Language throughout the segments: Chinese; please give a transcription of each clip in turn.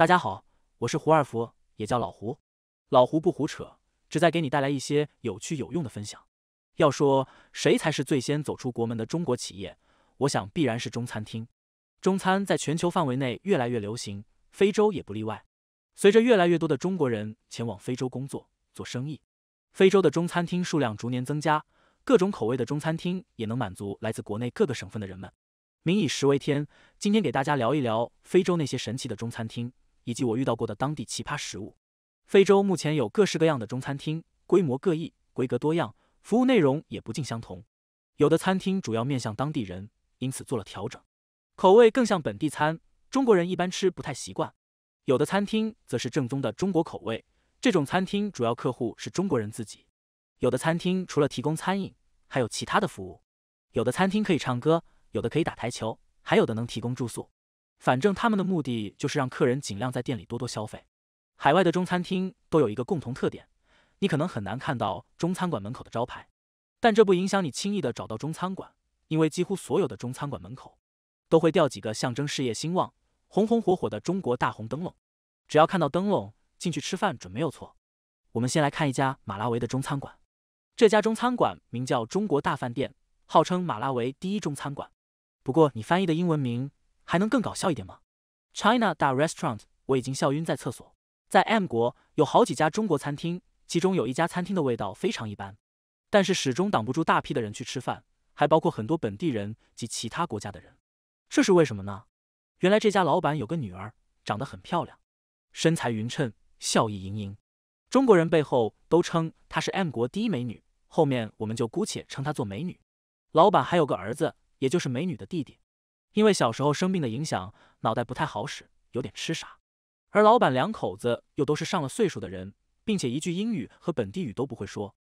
大家好，我是胡二福，也叫老胡。老胡不胡扯，只在给你带来一些有趣有用的分享。要说谁才是最先走出国门的中国企业，我想必然是中餐厅。中餐在全球范围内越来越流行，非洲也不例外。随着越来越多的中国人前往非洲工作做生意，非洲的中餐厅数量逐年增加，各种口味的中餐厅也能满足来自国内各个省份的人们。民以食为天，今天给大家聊一聊非洲那些神奇的中餐厅。以及我遇到过的当地奇葩食物，非洲目前有各式各样的中餐厅，规模各异，规格多样，服务内容也不尽相同。有的餐厅主要面向当地人，因此做了调整，口味更像本地餐，中国人一般吃不太习惯。有的餐厅则是正宗的中国口味，这种餐厅主要客户是中国人自己。有的餐厅除了提供餐饮，还有其他的服务。有的餐厅可以唱歌，有的可以打台球，还有的能提供住宿。反正他们的目的就是让客人尽量在店里多多消费。海外的中餐厅都有一个共同特点，你可能很难看到中餐馆门口的招牌，但这不影响你轻易的找到中餐馆，因为几乎所有的中餐馆门口都会吊几个象征事业兴旺、红红火火的中国大红灯笼。只要看到灯笼，进去吃饭准没有错。我们先来看一家马拉维的中餐馆，这家中餐馆名叫中国大饭店，号称马拉维第一中餐馆。不过你翻译的英文名。还能更搞笑一点吗？China 大 restaurant，我已经笑晕在厕所。在 M 国有好几家中国餐厅，其中有一家餐厅的味道非常一般，但是始终挡不住大批的人去吃饭，还包括很多本地人及其他国家的人。这是为什么呢？原来这家老板有个女儿，长得很漂亮，身材匀称，笑意盈盈。中国人背后都称她是 M 国第一美女，后面我们就姑且称她做美女。老板还有个儿子，也就是美女的弟弟。因为小时候生病的影响，脑袋不太好使，有点痴傻。而老板两口子又都是上了岁数的人，并且一句英语和本地语都不会说。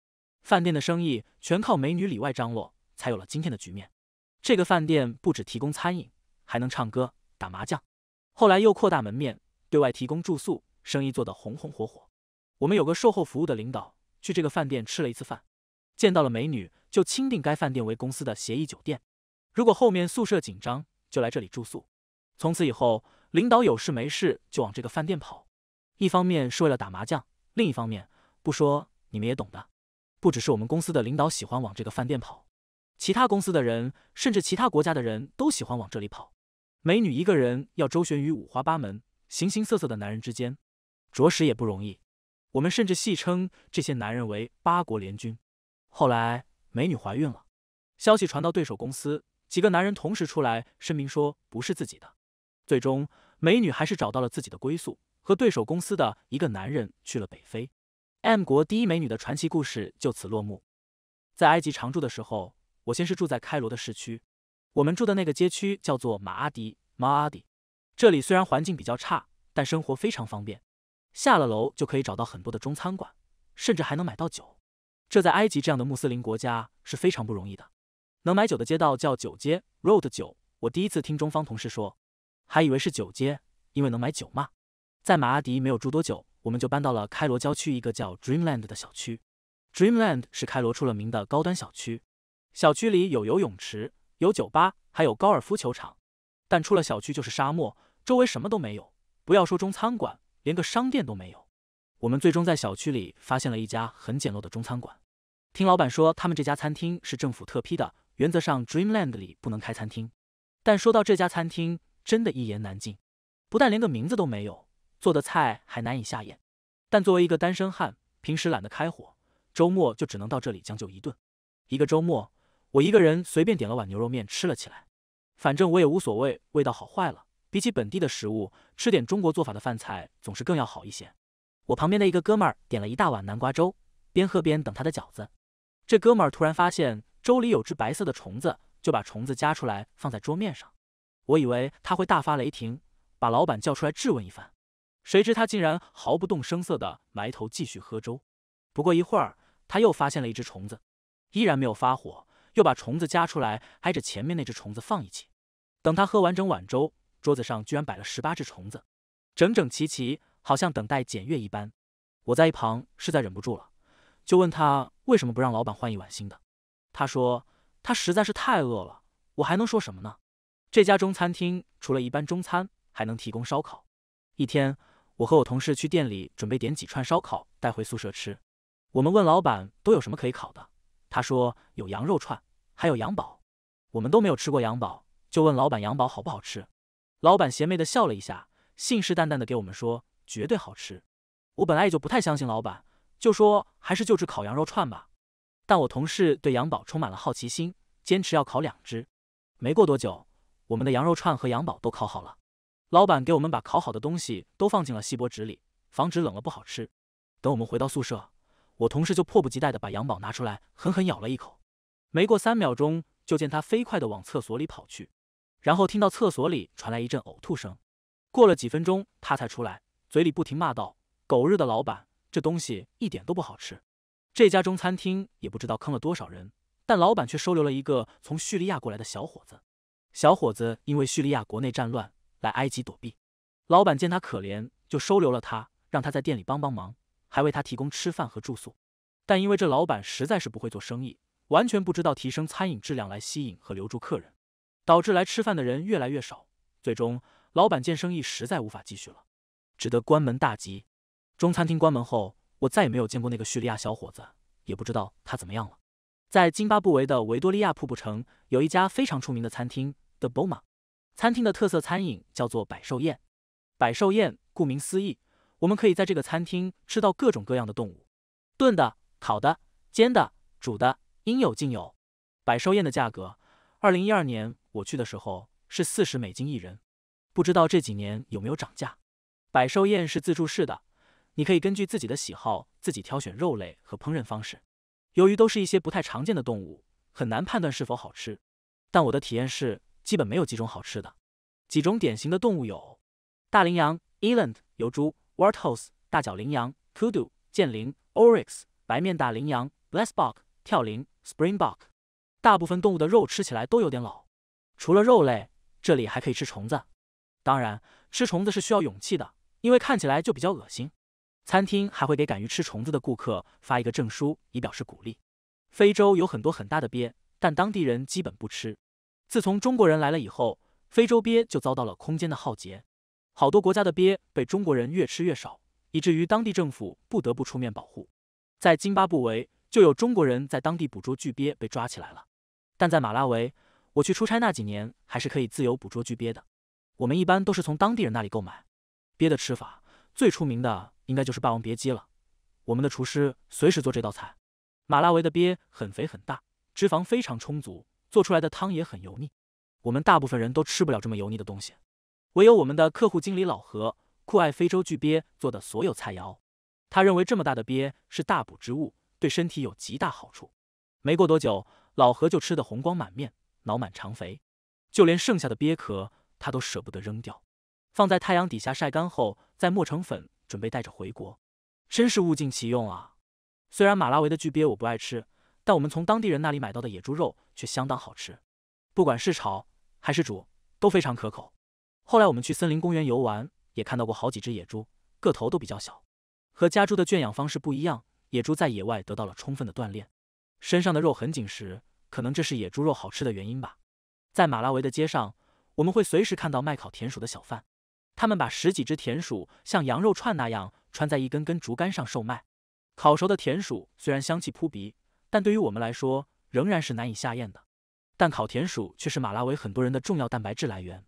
饭店的生意全靠美女里外张罗，才有了今天的局面。这个饭店不止提供餐饮，还能唱歌、打麻将。后来又扩大门面，对外提供住宿，生意做得红红火火。我们有个售后服务的领导去这个饭店吃了一次饭，见到了美女，就钦定该饭店为公司的协议酒店。如果后面宿舍紧张，就来这里住宿，从此以后，领导有事没事就往这个饭店跑。一方面是为了打麻将，另一方面，不说你们也懂的。不只是我们公司的领导喜欢往这个饭店跑，其他公司的人，甚至其他国家的人都喜欢往这里跑。美女一个人要周旋于五花八门、形形色色的男人之间，着实也不容易。我们甚至戏称这些男人为“八国联军”。后来，美女怀孕了，消息传到对手公司。几个男人同时出来声明说不是自己的，最终美女还是找到了自己的归宿，和对手公司的一个男人去了北非。M 国第一美女的传奇故事就此落幕。在埃及常住的时候，我先是住在开罗的市区，我们住的那个街区叫做马阿迪 m 阿迪）。这里虽然环境比较差，但生活非常方便。下了楼就可以找到很多的中餐馆，甚至还能买到酒。这在埃及这样的穆斯林国家是非常不容易的。能买酒的街道叫酒街 Road 酒。我第一次听中方同事说，还以为是酒街，因为能买酒嘛。在马阿迪没有住多久，我们就搬到了开罗郊区一个叫 Dreamland 的小区。Dreamland 是开罗出了名的高端小区，小区里有游泳池、有酒吧、还有高尔夫球场。但出了小区就是沙漠，周围什么都没有，不要说中餐馆，连个商店都没有。我们最终在小区里发现了一家很简陋的中餐馆，听老板说他们这家餐厅是政府特批的。原则上，Dreamland 里不能开餐厅，但说到这家餐厅，真的一言难尽。不但连个名字都没有，做的菜还难以下咽。但作为一个单身汉，平时懒得开火，周末就只能到这里将就一顿。一个周末，我一个人随便点了碗牛肉面吃了起来，反正我也无所谓味道好坏了。比起本地的食物，吃点中国做法的饭菜总是更要好一些。我旁边的一个哥们儿点了一大碗南瓜粥，边喝边等他的饺子。这哥们儿突然发现。粥里有只白色的虫子，就把虫子夹出来放在桌面上。我以为他会大发雷霆，把老板叫出来质问一番，谁知他竟然毫不动声色地埋头继续喝粥。不过一会儿，他又发现了一只虫子，依然没有发火，又把虫子夹出来挨着前面那只虫子放一起。等他喝完整碗粥，桌子上居然摆了十八只虫子，整整齐齐，好像等待检阅一般。我在一旁实在忍不住了，就问他为什么不让老板换一碗新的。他说：“他实在是太饿了，我还能说什么呢？”这家中餐厅除了一般中餐，还能提供烧烤。一天，我和我同事去店里准备点几串烧烤带回宿舍吃。我们问老板都有什么可以烤的，他说有羊肉串，还有羊宝。我们都没有吃过羊宝，就问老板羊宝好不好吃。老板邪魅的笑了一下，信誓旦旦的给我们说绝对好吃。我本来也就不太相信老板，就说还是就只烤羊肉串吧。但我同事对羊宝充满了好奇心，坚持要烤两只。没过多久，我们的羊肉串和羊宝都烤好了。老板给我们把烤好的东西都放进了锡箔纸里，防止冷了不好吃。等我们回到宿舍，我同事就迫不及待地把羊宝拿出来，狠狠咬了一口。没过三秒钟，就见他飞快地往厕所里跑去，然后听到厕所里传来一阵呕吐声。过了几分钟，他才出来，嘴里不停骂道：“狗日的老板，这东西一点都不好吃。”这家中餐厅也不知道坑了多少人，但老板却收留了一个从叙利亚过来的小伙子。小伙子因为叙利亚国内战乱来埃及躲避，老板见他可怜，就收留了他，让他在店里帮帮忙，还为他提供吃饭和住宿。但因为这老板实在是不会做生意，完全不知道提升餐饮质量来吸引和留住客人，导致来吃饭的人越来越少。最终，老板见生意实在无法继续了，只得关门大吉。中餐厅关门后。我再也没有见过那个叙利亚小伙子，也不知道他怎么样了。在津巴布韦的维多利亚瀑布城，有一家非常出名的餐厅 The b o m a 餐厅的特色餐饮叫做百兽宴。百兽宴顾名思义，我们可以在这个餐厅吃到各种各样的动物，炖的、烤的、煎的、煮的，应有尽有。百兽宴的价格，二零一二年我去的时候是四十美金一人，不知道这几年有没有涨价。百兽宴是自助式的。你可以根据自己的喜好自己挑选肉类和烹饪方式。由于都是一些不太常见的动物，很难判断是否好吃。但我的体验是，基本没有几种好吃的。几种典型的动物有：大羚羊 （Eland）、油猪 w a t h l e s 大角羚羊 （Kudu）、剑羚 （Oryx）、白面大羚羊 （Blesbok）、跳羚 （Springbok）。大部分动物的肉吃起来都有点老。除了肉类，这里还可以吃虫子。当然，吃虫子是需要勇气的，因为看起来就比较恶心。餐厅还会给敢于吃虫子的顾客发一个证书，以表示鼓励。非洲有很多很大的鳖，但当地人基本不吃。自从中国人来了以后，非洲鳖就遭到了空间的浩劫。好多国家的鳖被中国人越吃越少，以至于当地政府不得不出面保护。在津巴布韦，就有中国人在当地捕捉巨鳖被抓起来了。但在马拉维，我去出差那几年，还是可以自由捕捉巨鳖的。我们一般都是从当地人那里购买。鳖的吃法最出名的。应该就是霸王别姬了。我们的厨师随时做这道菜。马拉维的鳖很肥很大，脂肪非常充足，做出来的汤也很油腻。我们大部分人都吃不了这么油腻的东西，唯有我们的客户经理老何酷爱非洲巨鳖做的所有菜肴。他认为这么大的鳖是大补之物，对身体有极大好处。没过多久，老何就吃得红光满面，脑满肠肥，就连剩下的鳖壳他都舍不得扔掉，放在太阳底下晒干后，再磨成粉。准备带着回国，真是物尽其用啊！虽然马拉维的巨鳖我不爱吃，但我们从当地人那里买到的野猪肉却相当好吃，不管是炒还是煮都非常可口。后来我们去森林公园游玩，也看到过好几只野猪，个头都比较小，和家猪的圈养方式不一样，野猪在野外得到了充分的锻炼，身上的肉很紧实，可能这是野猪肉好吃的原因吧。在马拉维的街上，我们会随时看到卖烤田鼠的小贩。他们把十几只田鼠像羊肉串那样穿在一根根竹竿上售卖。烤熟的田鼠虽然香气扑鼻，但对于我们来说仍然是难以下咽的。但烤田鼠却是马拉维很多人的重要蛋白质来源。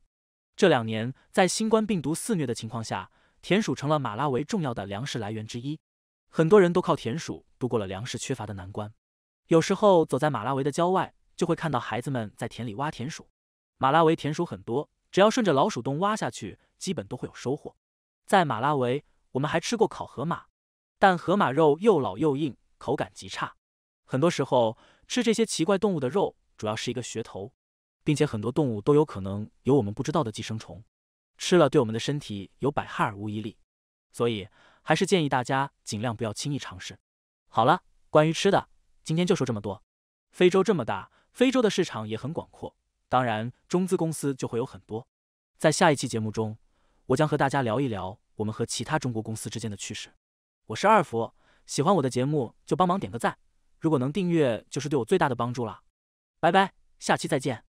这两年，在新冠病毒肆虐的情况下，田鼠成了马拉维重要的粮食来源之一。很多人都靠田鼠度过了粮食缺乏的难关。有时候走在马拉维的郊外，就会看到孩子们在田里挖田鼠。马拉维田鼠很多，只要顺着老鼠洞挖下去。基本都会有收获。在马拉维，我们还吃过烤河马，但河马肉又老又硬，口感极差。很多时候吃这些奇怪动物的肉，主要是一个噱头，并且很多动物都有可能有我们不知道的寄生虫，吃了对我们的身体有百害而无一利。所以还是建议大家尽量不要轻易尝试。好了，关于吃的，今天就说这么多。非洲这么大，非洲的市场也很广阔，当然中资公司就会有很多。在下一期节目中。我将和大家聊一聊我们和其他中国公司之间的趋势。我是二福，喜欢我的节目就帮忙点个赞，如果能订阅就是对我最大的帮助了。拜拜，下期再见。